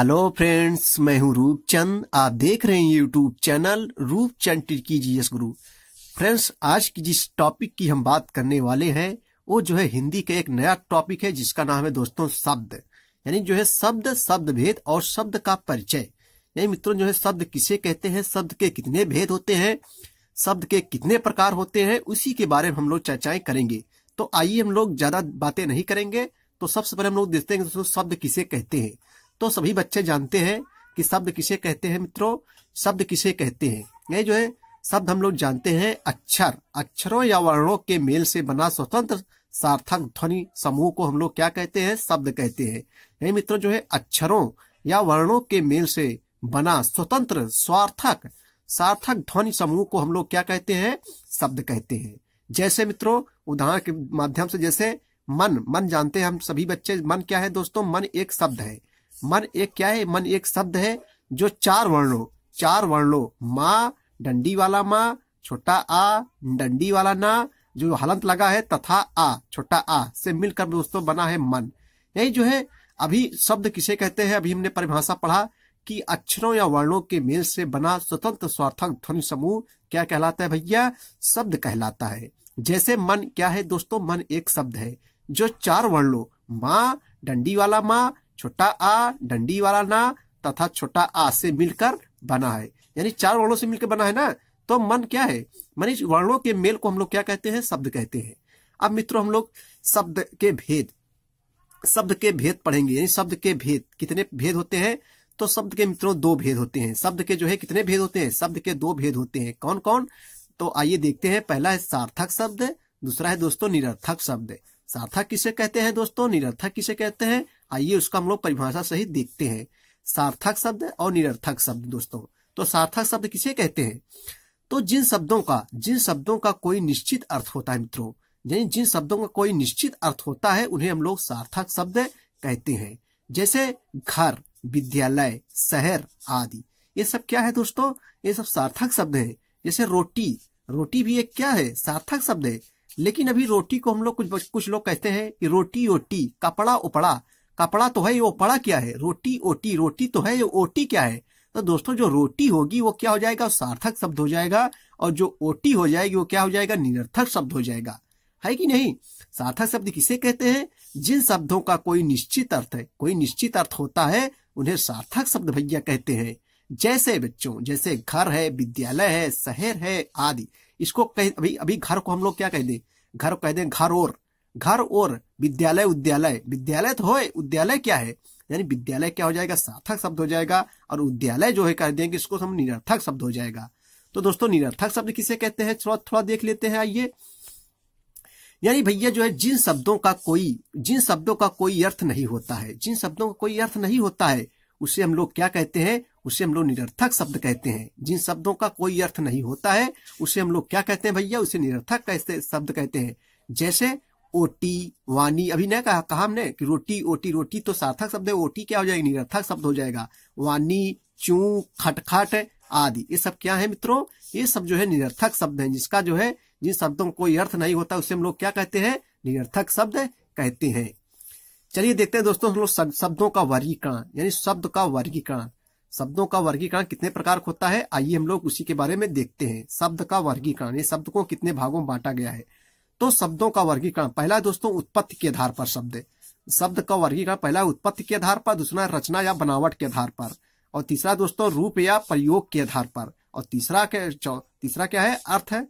hello friends मैं हूं चंद आप देख रहे हैं YouTube channel Roopchand ji GS Guru friends आज की जिस टॉपिक की हम बात करने वाले हैं वो जो है हिंदी का एक नया टॉपिक है जिसका नाम है दोस्तों शब्द यानी जो है शब्द शब्द भेद और शब्द का परिचय यानी मित्रों जो है शब्द किसे कहते हैं शब्द के कितने भेद होते हैं शब्द के कितने प्रकार होते हैं उसी के बारे में हम लोग चर्चाएं करेंगे तो आइए हम लोग ज्यादा बातें नहीं करेंगे तो सबसे पहले हम लोग देखते हैं दोस्तों शब्द किसे कहते हैं तो सभी बच्चे जानते हैं कि शब्द किसे कहते हैं मित्रों शब्द किसे कहते हैं ये जो है शब्द हम लोग जानते हैं अक्षर अक्षरों या वर्णों के मेल से बना स्वतंत्र सार्थक ध्वनि समूह को हम लोग क्या कहते हैं शब्द कहते हैं मित्रों जो है अक्षरों या वर्णों के मेल से बना स्वतंत्र स्वार्थक सार्थक ध्वनि समूह को हम लोग क्या कहते हैं शब्द कहते हैं जैसे मित्रों उदाहरण के माध्यम से जैसे मन मन जानते हैं हम सभी बच्चे मन क्या है दोस्तों मन एक शब्द है मन एक क्या है मन एक शब्द है जो चार वर्णों चार वर्णों माँ डंडी वाला माँ छोटा आ डंडी वाला ना जो हलंत लगा है तथा आ छोटा आ से मिलकर दोस्तों बना है मन यही जो है अभी शब्द किसे कहते हैं अभी हमने परिभाषा पढ़ा कि अक्षरों या वर्णों के मेल से बना स्वतंत्र स्वार्थक ध्वनि समूह क्या कहलाता है भैया शब्द कहलाता है जैसे मन क्या है दोस्तों मन एक शब्द है जो चार वर्णों माँ डंडी वाला माँ छोटा आ डंडी वाला ना तथा छोटा आ से मिलकर बना है यानी चार वर्णों से मिलकर बना है ना तो मन क्या है मन वर्णों के मेल को हम लोग क्या कहते हैं शब्द कहते हैं अब मित्रों हम लोग शब्द के भेद शब्द के भेद पढ़ेंगे यानी शब्द के भेद कितने भेद होते हैं तो शब्द के मित्रों दो भेद होते हैं शब्द के जो है कितने भेद होते हैं शब्द के दो भेद होते हैं कौन कौन तो आइए देखते हैं पहला है सार्थक शब्द दूसरा है दोस्तों निरर्थक शब्द सार्थक किसे कहते हैं दोस्तों निरर्थक किसे कहते हैं आइए उसका हम लोग परिभाषा सहित देखते हैं सार्थक शब्द और निरर्थक शब्द दोस्तों तो सार्थक शब्द किसे कहते हैं तो जिन शब्दों का जिन शब्दों का कोई निश्चित अर्थ होता है मित्रों यानी जिन शब्दों का कोई निश्चित अर्थ होता है उन्हें हम लोग सार्थक शब्द कहते हैं जैसे घर विद्यालय शहर आदि ये सब क्या है दोस्तों ये सब सार्थक शब्द है जैसे रोटी रोटी भी एक क्या है सार्थक शब्द है लेकिन अभी रोटी को हम लोग कुछ कुछ लोग कहते हैं कि रोटी ओटी कपड़ा उपड़ा कपड़ा तो है वो पड़ा क्या है रोटी ओटी रोटी तो है ये ओटी क्या है तो दोस्तों जो रोटी होगी वो क्या हो जाएगा सार्थक शब्द हो जाएगा और जो ओटी हो जाएगी वो क्या हो जाएगा निरर्थक शब्द हो जाएगा है कि नहीं सार्थक शब्द किसे कहते हैं जिन शब्दों का कोई निश्चित अर्थ है कोई निश्चित अर्थ होता है उन्हें सार्थक शब्द भैया कहते हैं जैसे बच्चों जैसे घर है विद्यालय है शहर है आदि इसको कह अभी अभी घर को हम लोग क्या कह दें घर कह दें घर और घर और विद्यालय उद्यालय विद्यालय तो हो उद्यालय क्या है यानी विद्यालय क्या हो जाएगा सार्थक शब्द हो जाएगा और उद्यालय जो है कह देंगे इसको हम निरर्थक शब्द हो जाएगा तो दोस्तों निरर्थक शब्द किसे कहते हैं थोड़ा थोड़ा देख लेते हैं आइए यानी भैया जो है जिन शब्दों का कोई जिन शब्दों का कोई अर्थ नहीं होता है जिन शब्दों का कोई अर्थ नहीं होता है उसे हम लोग क्या कहते हैं उसे हम लोग निरर्थक शब्द कहते हैं जिन शब्दों का कोई अर्थ नहीं होता है उसे हम लोग क्या कहते हैं भैया उसे निरर्थक शब्द कहते हैं जैसे ओटी वानी अभी नहीं कहा कहा हमने कि रोटी ओटी रोटी तो सार्थक शब्द है ओटी क्या हो जाएगी निरर्थक शब्द हो जाएगा वानी चू खटखट आदि ये सब क्या है मित्रों ये सब जो है निरर्थक शब्द है जिसका जो है जिन शब्दों कोई अर्थ नहीं होता उसे हम लोग क्या कहते हैं निरर्थक शब्द कहते हैं चलिए देखते हैं दोस्तों हम लोग शब्दों का वर्गीकरण यानी शब्द का वर्गीकरण शब्दों का वर्गीकरण कितने प्रकार होता है आइए हम लोग उसी के बारे में देखते हैं शब्द का वर्गीकरण ये शब्द को कितने भागों में बांटा गया है तो शब्दों का वर्गीकरण पहला है दोस्तों उत्पत्ति के आधार पर शब्द शब्द का वर्गीकरण पहला उत्पत्ति के आधार पर दूसरा रचना या बनावट के आधार पर और तीसरा दोस्तों रूप या प्रयोग के आधार पर और तीसरा के तीसरा क्या है अर्थ है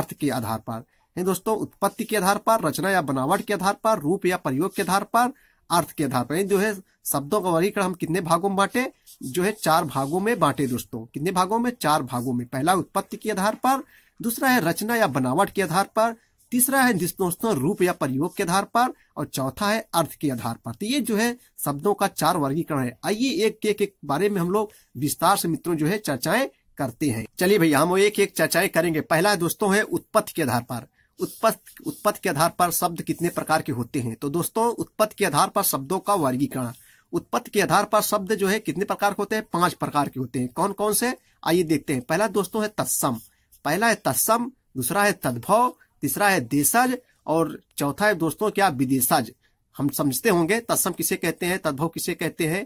अर्थ के आधार पर है दोस्तों उत्पत्ति के आधार पर रचना या बनावट के आधार पर रूप या प्रयोग के आधार पर अर्थ के आधार पर जो है शब्दों का वर्गीकरण हम कितने भागों में बांटे जो है चार भागों में बांटे दोस्तों कितने भागों में चार भागों में पहला उत्पत्ति के आधार पर दूसरा है रचना या बनावट के आधार पर तीसरा है दोस्तों रूप या प्रयोग के आधार पर और चौथा है अर्थ के आधार पर तो ये जो है शब्दों का चार वर्गीकरण है आइए एक एक एक बारे में हम लोग विस्तार से मित्रों जो है चर्चाएं करते हैं चलिए भैया हम एक एक चर्चाएं करेंगे पहला दोस्तों है उत्पत्ति के आधार पर उत्पत्ति उत्पत्ति के आधार पर शब्द कितने प्रकार के होते हैं तो दोस्तों उत्पत्ति के आधार पर शब्दों का वर्गीकरण उत्पत्ति के आधार पर शब्द जो है कितने प्रकार के होते हैं पांच प्रकार के होते हैं कौन कौन से आइए देखते हैं पहला दोस्तों है तत्सम पहला है तत्सम दूसरा है तद्भव तीसरा है देशज और चौथा है दोस्तों क्या विदेशज हम समझते होंगे तत्सम किसे कहते हैं तद्भव किसे कहते हैं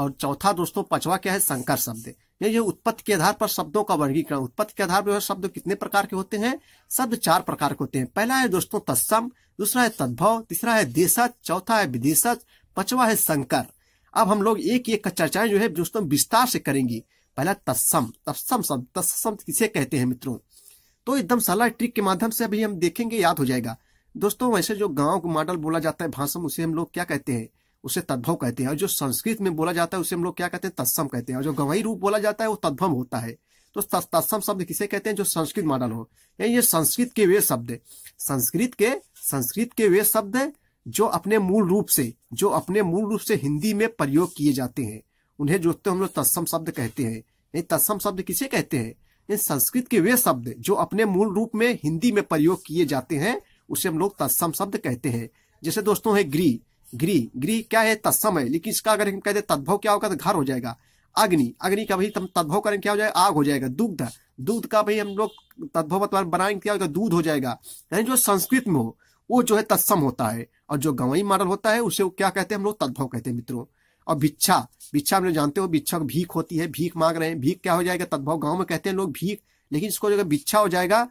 और चौथा दोस्तों पांचवा क्या है संकर शब्द ये उत्पत्ति के आधार पर शब्दों का वर्गीकरण उत्पत्ति के आधार पर शब्द कितने प्रकार के होते हैं शब्द चार प्रकार के होते हैं पहला है दोस्तों तत्सम दूसरा है तद्भव तीसरा है देशज चौथा है विदेशज पांचवा है संकर अब हम लोग एक एक का चर्चाएं जो है दोस्तों विस्तार से करेंगे पहला तत्सम तत्सम शब्द तत्सम किसे कहते हैं मित्रों तो एकदम सलाह ट्रिक के माध्यम से अभी हम देखेंगे याद हो जाएगा दोस्तों वैसे जो गांव का मॉडल बोला जाता है भाषम उसे हम लोग क्या कहते हैं उसे तद्भव कहते हैं और जो संस्कृत में बोला जाता है उसे हम लोग क्या कहते हैं तत्सम कहते हैं और जो गवाई रूप बोला जाता है वो तद्भव होता है तो तत्सम शब्द किसे कहते हैं जो संस्कृत मॉडल हो यानी ये संस्कृत के वे शब्द संस्कृत के संस्कृत के वे शब्द जो अपने मूल रूप से जो अपने मूल रूप से हिंदी में प्रयोग किए जाते हैं उन्हें जो तो हम लोग तत्सम शब्द कहते हैं यानी तत्सम शब्द किसे कहते हैं इन संस्कृत के वे शब्द जो अपने मूल रूप में हिंदी में प्रयोग किए जाते हैं उसे हम लोग तत्सम शब्द कहते हैं जैसे दोस्तों है गृह गृह गृह क्या है तत्सम है लेकिन इसका अगर हम कहते तद्भव क्या होगा तो घर हो जाएगा अग्नि अग्नि का भाई तद्भव करें क्या हो जाएगा आग हो जाएगा दुग्ध दूध का भाई हम लोग तद्भव बनाएंगे क्या होगा दूध हो जाएगा यानी जो संस्कृत में हो वो जो है तत्सम होता है और जो गवाई मॉडल होता है उसे क्या कहते हैं हम लोग तद्भव कहते हैं मित्रों और भिक्षा भिक्षा हम लोग जानते हो भिक्षा भीख होती है भीख मांग रहे हैं भीख क्या हो जाएगा तद्भव गाँव में कहते हैं लोग भीख लेकिन इसको जो भिक्षा हो जाएगा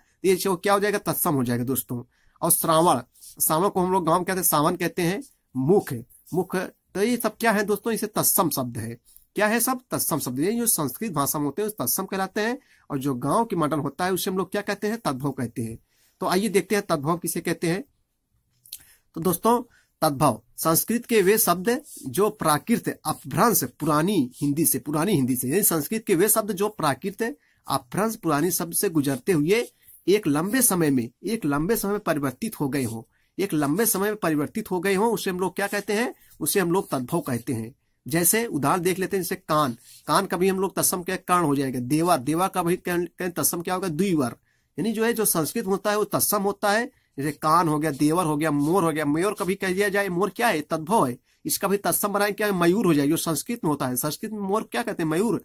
तो क्या हो जाएगा तत्सम हो जाएगा दोस्तों और श्रावण श्रावण को हम लोग गांव कहते हैं सावन कहते हैं मुख मुख तो ये सब क्या है दोस्तों इसे तत्सम शब्द है क्या है सब तत्सम शब्द ये जो संस्कृत भाषा में होते हैं तत्सम कहलाते हैं और जो गांव की मटन होता है उसे हम लोग क्या कहते हैं तद्भव कहते हैं तो आइए देखते हैं तद्भव किसे कहते हैं तो दोस्तों तद्भव संस्कृत के वे शब्द जो प्राकृत अपभ्रंश पुरानी हिंदी से पुरानी हिंदी से यानी संस्कृत के वे शब्द जो प्राकृत अपभ्रंश पुरानी शब्द से गुजरते हुए एक लंबे समय में एक लंबे समय में परिवर्तित हो गए हो एक लंबे समय में परिवर्तित हो गए हों उसे हम लोग क्या कहते हैं उसे हम लोग तद्भव कहते हैं जैसे उदाहरण देख लेते हैं जैसे कान कान का हम लोग तस्म क्या कर्ण हो जाएगा देवा देवा का भी तस्म क्या होगा द्विवर यानी जो है जो संस्कृत होता है वो तस्म होता है जैसे कान हो गया देवर हो गया मोर हो गया मयूर कभी कह दिया जाए मोर क्या है तद्भव है इसका भी तत्सम बनाए क्या मयूर हो जाए जो संस्कृत में होता है संस्कृत में मोर क्या कहते हैं मयूर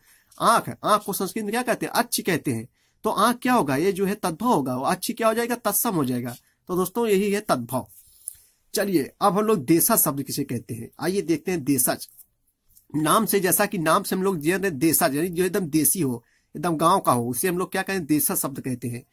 आंख आंख को संस्कृत में क्या कहते हैं अच्छी कहते हैं तो आंख क्या होगा ये जो है तद्भव होगा अच्छी क्या हो जाएगा तत्सम हो जाएगा तो दोस्तों यही है तद्भव चलिए अब हम लोग देशा शब्द किसे कहते हैं आइए देखते हैं देशज नाम से जैसा कि नाम से हम लोग देसा यानी जो एकदम देसी हो एकदम गांव का हो उसे हम लोग क्या कहें देशा शब्द कहते हैं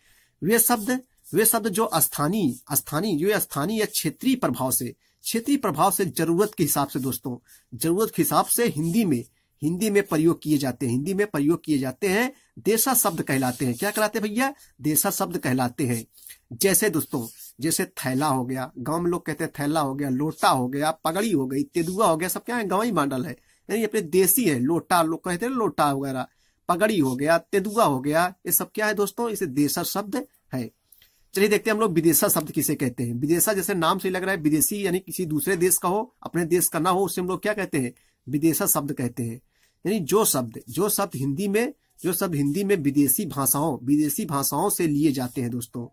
वे शब्द वे शब्द जो स्थानीय स्थानीय जो स्थानीय या क्षेत्रीय प्रभाव से क्षेत्रीय प्रभाव से जरूरत के हिसाब से दोस्तों जरूरत के हिसाब से हिंदी में हिंदी में प्रयोग किए जाते हैं हिंदी में प्रयोग किए जाते हैं देशा शब्द कहलाते हैं क्या कहलाते भैया देशा शब्द कहलाते हैं जैसे दोस्तों जैसे थैला हो गया गांव में लोग कहते हैं थैला हो गया लोटा हो गया पगड़ी हो गई तेदुआ हो गया सब क्या है गाँव ही मांडल है यानी अपने देसी है लोटा लोग कहते हैं लोटा वगैरह पगड़ी हो गया तेदुआ हो गया ये सब क्या है दोस्तों इसे देशा शब्द है चलिए देखते हैं हम लोग विदेशा शब्द किसे कहते हैं विदेशा जैसे नाम से लग रहा है विदेशी यानी किसी दूसरे देश का हो अपने देश का ना हो उसे हम लोग क्या कहते हैं विदेशा शब्द कहते हैं यानी जो शब्द जो शब्द हिंदी में जो शब्द हिंदी में विदेशी भाषाओं विदेशी भाषाओं से लिए जाते हैं दोस्तों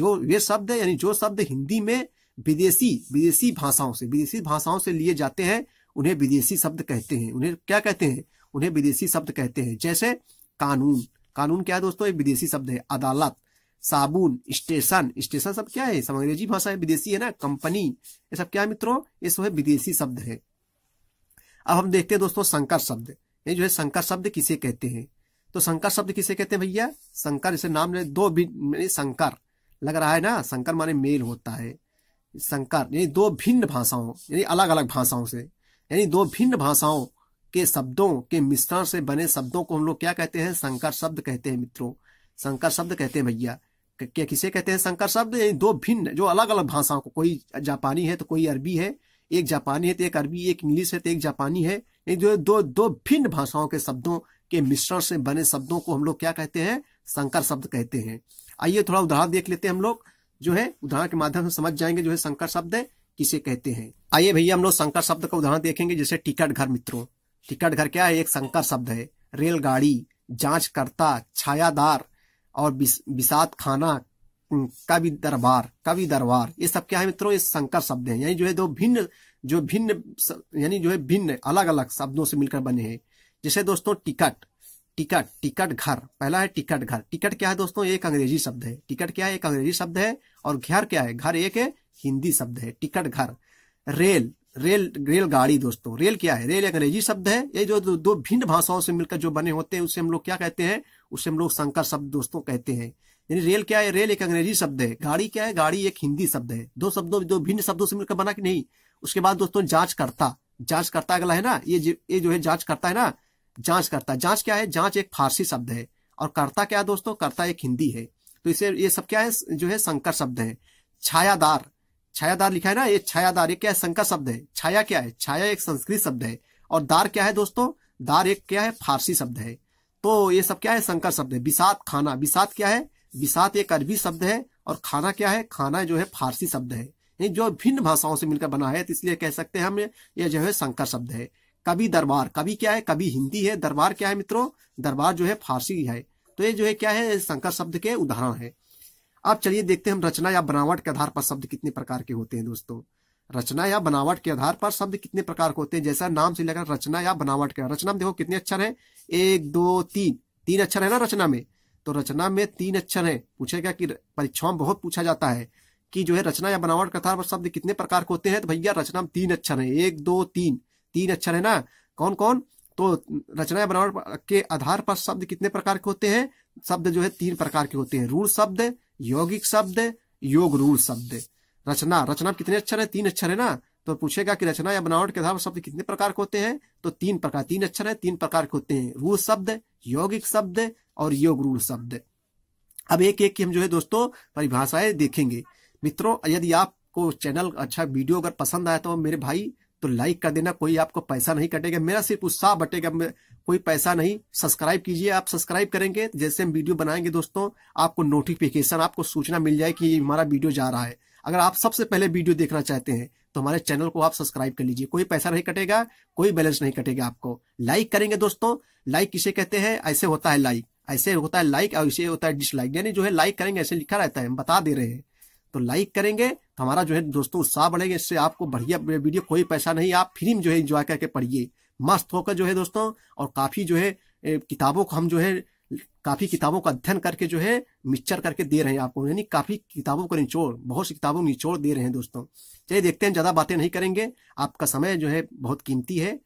जो वे शब्द यानी जो शब्द हिंदी में विदेशी विदेशी भाषाओं से विदेशी भाषाओं से लिए जाते हैं उन्हें विदेशी शब्द कहते हैं उन्हें क्या कहते हैं उन्हें विदेशी शब्द कहते हैं जैसे कानून कानून क्या है दोस्तों एक विदेशी शब्द है अदालत साबुन स्टेशन स्टेशन सब क्या है सब अंग्रेजी भाषा है विदेशी है ना कंपनी ये सब क्या है मित्रों ये सब है विदेशी शब्द है अब हम देखते हैं दोस्तों शंकर शब्द ये जो है शंकर शब्द किसे कहते हैं तो शंकर शब्द किसे कहते हैं भैया शंकर इसे नाम ले दो शंकर लग रहा है ना शंकर माने मेल होता है शंकर यानी दो भिन्न भाषाओं यानी अलग अलग भाषाओं से यानी दो भिन्न भाषाओं के शब्दों के मिश्रण से बने शब्दों को हम लोग क्या कहते हैं शंकर शब्द कहते हैं मित्रों शंकर शब्द कहते हैं भैया क्या किसे कहते हैं संकर शब्द यानी दो भिन्न जो अलग अलग भाषाओं को कोई जापानी है तो कोई अरबी है एक जापानी है तो एक अरबी एक इंग्लिश है तो एक जापानी है यानी जो दो दो भिन्न भाषाओं के शब्दों के मिश्रण से बने शब्दों को हम लोग क्या कहते हैं संकर शब्द कहते हैं आइए थोड़ा उदाहरण देख लेते हैं हम लोग जो है उदाहरण के माध्यम से समझ जाएंगे जो है संकर शब्द किसे कहते हैं आइए भैया हम लोग संकर शब्द का उदाहरण देखेंगे जैसे टिकट घर मित्रों टिकट घर क्या है एक संकर शब्द है रेलगाड़ी जांचकर्ता छायादार और बिसात खाना कवि दरबार कवि दरबार ये सब क्या है मित्रों ये संकर शब्द हैं यानी जो है दो भिन्न जो भिन्न यानी जो है भिन्न अलग अलग शब्दों से मिलकर बने हैं जैसे दोस्तों टिकट टिकट टिकट घर पहला है टिकट घर टिकट क्या है दोस्तों एक अंग्रेजी शब्द है टिकट क्या है एक अंग्रेजी शब्द है और घर क्या है घर एक हिंदी शब्द है टिकट घर रेल रेल रेलगाड़ी दोस्तों रेल क्या है रेल एक अंग्रेजी शब्द है ये जो दो, दो भिन्न भाषाओं से मिलकर जो बने होते हैं उसे हम लोग क्या कहते हैं उसे हम लोग संकर शब्द दोस्तों कहते हैं यानी रेल क्या है रेल एक अंग्रेजी शब्द है गाड़ी क्या है गाड़ी एक हिंदी शब्द है दो शब्दों दो भिन्न शब्दों से मिलकर बना कि नहीं उसके बाद दोस्तों जांच करता जांच करता अगला है ना ये ये जो है जांच करता है ना जांच करता जांच क्या है जांच एक फारसी शब्द है और करता क्या है दोस्तों करता एक हिंदी है तो इसे ये सब क्या है जो है संकर शब्द है छायादार छायादार लिखा है ना ये छायादार ये क्या है शंका शब्द है छाया क्या है छाया एक संस्कृत शब्द है और दार क्या है दोस्तों दार एक क्या है फारसी शब्द है तो ये सब क्या है शंकर शब्द है बिसात खाना बिसात क्या है बिसात एक अरबी शब्द है और खाना क्या है खाना जो है फारसी शब्द है जो भिन्न भाषाओं से मिलकर बना है तो इसलिए कह सकते हैं हम ये जो है शंकर शब्द है कभी दरबार कभी क्या है कभी हिंदी है दरबार क्या है मित्रों दरबार जो है फारसी है तो ये जो है क्या है शंकर शब्द के उदाहरण है अब चलिए देखते हैं हम रचना या बनावट के आधार पर शब्द कितने प्रकार के होते हैं दोस्तों रचना या बनावट के आधार पर शब्द कितने प्रकार के होते हैं जैसा नाम से लेकर रचना या बनावट के रचना में देखो कितने अक्षर है एक दो तीन तीन अक्षर है ना रचना में तो रचना में तीन अक्षर है पूछेगा कि परीक्षाओं में बहुत पूछा जाता है कि जो है रचना या बनावट के आधार पर शब्द कितने प्रकार के होते हैं तो भैया रचना में तीन अक्षर है एक दो तीन तीन अक्षर है ना कौन कौन तो रचना या बनावट के आधार पर शब्द कितने प्रकार के होते हैं शब्द जो है तीन प्रकार के होते हैं रूढ़ शब्द यौगिक शब्द योग रूढ़ शब्द रचना रचना कितने अक्षर है तीन अक्षर है ना तो पूछेगा कि रचना या बनावट के आधार पर शब्द कितने प्रकार के होते हैं तो तीन प्रकार तीन अक्षर है तीन प्रकार के होते हैं रूढ़ शब्द यौगिक शब्द और योग रूढ़ शब्द अब एक एक की हम जो है दोस्तों परिभाषाएं देखेंगे मित्रों यदि आपको चैनल अच्छा वीडियो अगर पसंद आया तो मेरे भाई तो लाइक कर देना कोई आपको पैसा नहीं कटेगा मेरा सिर्फ उत्साह बटेगा कोई पैसा नहीं सब्सक्राइब कीजिए आप सब्सक्राइब करेंगे जैसे हम वीडियो बनाएंगे दोस्तों आपको नोटिफिकेशन आपको सूचना मिल जाए कि हमारा वीडियो जा रहा है अगर आप सबसे पहले वीडियो देखना चाहते हैं तो हमारे चैनल को आप सब्सक्राइब कर लीजिए कोई पैसा नहीं कटेगा कोई बैलेंस नहीं कटेगा आपको लाइक करेंगे दोस्तों लाइक किसे कहते हैं ऐसे होता है लाइक ऐसे होता है लाइक और इसे होता है डिसलाइक यानी जो है लाइक करेंगे ऐसे लिखा रहता है हम बता दे रहे हैं तो लाइक करेंगे तो हमारा जो है दोस्तों उत्साह बढ़ेगा इससे आपको बढ़िया वीडियो कोई पैसा नहीं आप फिल्म जो है इंजॉय करके पढ़िए मस्त होकर जो है दोस्तों और काफ़ी जो है किताबों को हम जो है काफ़ी किताबों का अध्ययन करके जो है मिक्सचर करके दे रहे हैं आपको यानी काफ़ी किताबों को निचोड़ बहुत सी किताबों को निचोड़ दे रहे हैं दोस्तों चलिए देखते हैं ज़्यादा बातें नहीं करेंगे आपका समय जो है बहुत कीमती है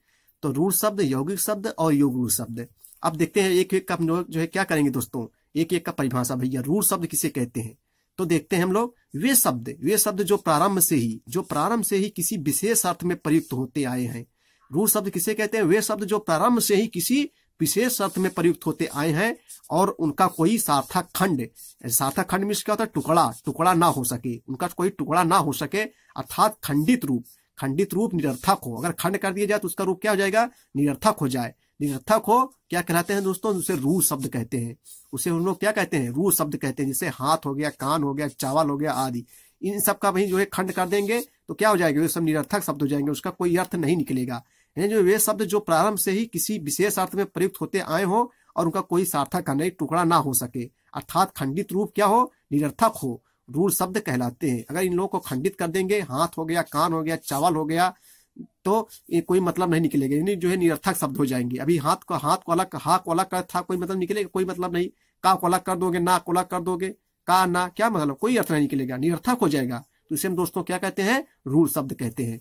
तो रूढ़ शब्द यौगिक शब्द और योग रूढ़ शब्द अब देखते हैं एक एक का हम लोग जो है क्या करेंगे दोस्तों एक एक का परिभाषा भैया रूढ़ शब्द किसे कहते हैं तो देखते हैं हम लोग वे शब्द वे शब्द जो प्रारंभ से ही जो प्रारंभ से ही किसी विशेष अर्थ में प्रयुक्त होते आए हैं रूढ़ शब्द किसे कहते हैं वे शब्द जो प्रारंभ से ही किसी विशेष अर्थ में प्रयुक्त होते आए हैं और उनका कोई सार्थक खंड सार्थक खंड में क्या होता है टुकड़ा टुकड़ा ना हो सके उनका कोई टुकड़ा ना हो सके अर्थात खंडित रूप खंडित रूप निरर्थक हो अगर खंड कर दिया जाए तो उसका रूप क्या हो जाएगा निरर्थक हो जाए निरर्थक हो क्या कहलाते हैं दोस्तों उसे रू शब्द कहते हैं उसे हम लोग क्या कहते हैं रू शब्द कहते हैं जैसे हाथ हो गया कान हो गया चावल हो गया आदि इन सब का वही जो है खंड कर देंगे तो क्या हो जाएगा वे सब निरर्थक शब्द हो जाएंगे उसका कोई अर्थ नहीं निकलेगा यानी जो वे शब्द जो प्रारंभ से ही किसी विशेष अर्थ में प्रयुक्त होते आए हो और उनका कोई सार्थक नहीं टुकड़ा ना हो सके अर्थात खंडित रूप क्या हो निरर्थक हो रूढ़ शब्द कहलाते हैं अगर इन लोगों को खंडित कर देंगे हाथ हो गया कान हो गया चावल हो गया तो कोई मतलब नहीं निकलेगा यानी जो है निरर्थक शब्द हो जाएंगे अभी हाथ को हाथ को अलग हा को अलग कर था कोई मतलब निकलेगा कोई मतलब नहीं का को अलग कर दोगे ना को अलग कर दोगे का ना क्या मतलब कोई अर्थ नहीं निकलेगा निरर्थक हो जाएगा तो इसे हम दोस्तों क्या कहते हैं रूढ़ शब्द कहते हैं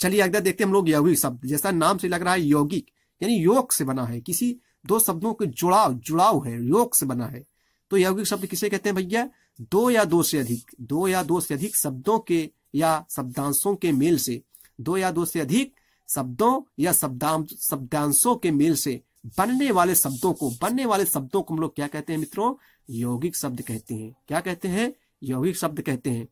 चलिए अगर देखते हैं हम लोग यौगिक शब्द जैसा नाम से लग रहा है यौगिक यानी योग से बना है किसी दो शब्दों के जुड़ाव जुड़ाव है योग से बना है तो यौगिक शब्द किसे कहते हैं भैया दो या दो से अधिक दो या दो से अधिक शब्दों के या शब्दांशों के मेल से दो या दो से अधिक शब्दों या शब्दांशों के मेल से बनने वाले शब्दों को बनने वाले शब्दों को हम लोग क्या कहते हैं मित्रों यौगिक शब्द कहते हैं क्या कहते हैं यौगिक शब्द कहते हैं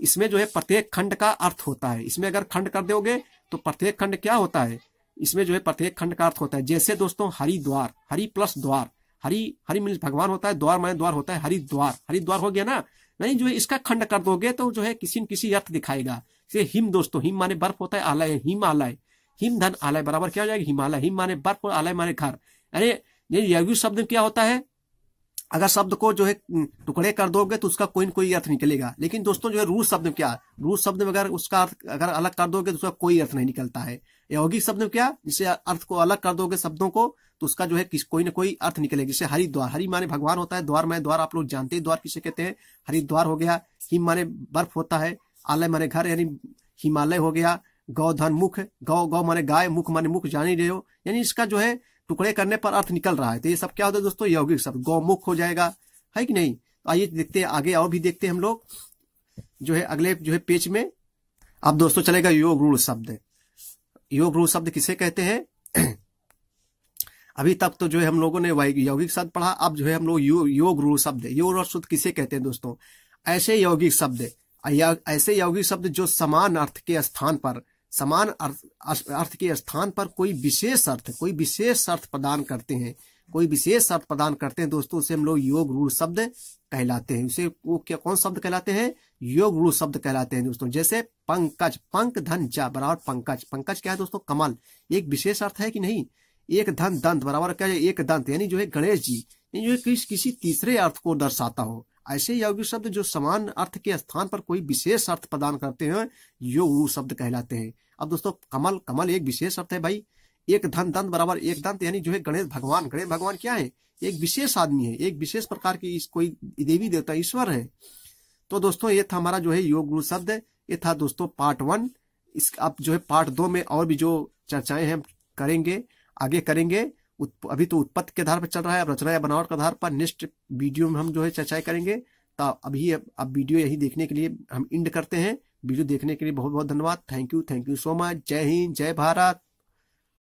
इसमें जो है प्रत्येक खंड का अर्थ होता है इसमें अगर खंड कर दोगे तो प्रत्येक खंड क्या होता है इसमें जो है प्रत्येक खंड का अर्थ होता है जैसे दोस्तों हरिद्वार द्वार हरि प्लस द्वार हरि हरि मीन भगवान होता है द्वार माने द्वार होता है हरिद्वार हरिद्वार हो गया ना नहीं जो है इसका खंड कर दोगे तो जो है किसी न किसी अर्थ दिखाएगा से हिम दोस्तों हिम माने बर्फ होता है आलय हिमालय हिम धन आलय बराबर क्या हो जाएगा हिमालय हिम माने बर्फ और आलय माने घर अरे ये यज्ञ शब्द क्या होता है अगर शब्द को जो है टुकड़े कर दोगे तो उसका कोई न कोई अर्थ निकलेगा लेकिन दोस्तों जो है रूस शब्द में क्या रूस शब्द में अगर उसका अर्थ अगर अलग कर दोगे तो उसका कोई अर्थ नहीं निकलता है यौगिक शब्द में क्या जिसे अर्थ को अलग कर दोगे शब्दों को तो उसका जो है किस कोई ना कोई अर्थ निकलेगा जैसे हरिद्वार हरि माने भगवान होता है द्वार माने द्वार आप लोग जानते हैं द्वार किसे कहते हैं हरिद्वार हो गया हिम माने बर्फ होता है आलय माने घर यानी हिमालय हो गया गौधन मुख गौ गौ माने गाय मुख माने मुख जान ही रहे हो यानी इसका जो है टुकड़े करने पर अर्थ निकल रहा है तो ये सब क्या होता है दोस्तों यौगिक शब्द गौमुख हो जाएगा है कि नहीं तो आइए देखते हैं आगे और भी देखते हैं हम लोग जो है अगले जो है पेज में अब दोस्तों चलेगा योग रूढ़ शब्द योग रूढ़ शब्द किसे कहते हैं अभी तक तो जो है हम लोगों ने यौगिक शब्द पढ़ा अब जो है हम लोग योग रूढ़ शब्द योग और शब्द किसे कहते हैं दोस्तों ऐसे यौगिक शब्द ऐसे यौगिक शब्द जो समान अर्थ के स्थान पर समान अर्थ अर्थ के स्थान पर कोई विशेष अर्थ कोई विशेष अर्थ प्रदान करते हैं कोई विशेष अर्थ प्रदान करते हैं दोस्तों उसे हम लोग योग रूढ़ शब्द कहलाते हैं उसे वो क्या कौन शब्द कहलाते हैं योग रूढ़ शब्द कहलाते हैं दोस्तों जैसे पंकज पंक धन जा बराबर पंकज पंकज क्या है दोस्तों कमल एक विशेष अर्थ है कि नहीं एक धन दंत बराबर क्या है एक दंत यानी जो है गणेश जी जो किस किसी तीसरे अर्थ को दर्शाता हो ऐसे यौगिक शब्द जो समान अर्थ के स्थान पर कोई विशेष अर्थ प्रदान करते हैं योग शब्द कहलाते हैं अब दोस्तों कमल कमल एक विशेष अर्थ है भाई एक धन दंत बराबर एक दंत यानी जो है गणेश भगवान गणेश भगवान क्या है एक विशेष आदमी है एक विशेष प्रकार की कोई देवी देवता ईश्वर है तो दोस्तों ये था हमारा जो है योग गुरु शब्द ये था दोस्तों पार्ट वन इस अब जो है पार्ट दो में और भी जो चर्चाएं हैं करेंगे आगे करेंगे अभी तो उत्पत्ति के आधार पर चल रहा है अब रचना या बनावट के आधार पर नेक्स्ट वीडियो में हम जो है चर्चाएं करेंगे तो अभी अब वीडियो यही देखने के लिए हम इंड करते हैं वीडियो देखने के लिए बहुत बहुत धन्यवाद thank you thank you so much जय हिंद जय भारत